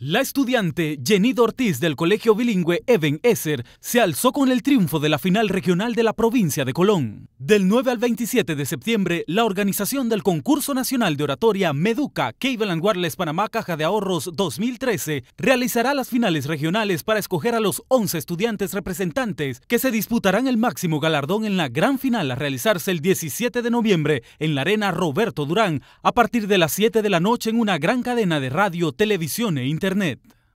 La estudiante Jenny Ortiz del Colegio Bilingüe Even Esser se alzó con el triunfo de la final regional de la provincia de Colón. Del 9 al 27 de septiembre, la organización del Concurso Nacional de Oratoria Meduca Cable and Wireless Panamá Caja de Ahorros 2013 realizará las finales regionales para escoger a los 11 estudiantes representantes que se disputarán el máximo galardón en la gran final a realizarse el 17 de noviembre en la Arena Roberto Durán a partir de las 7 de la noche en una gran cadena de radio, televisión e internet.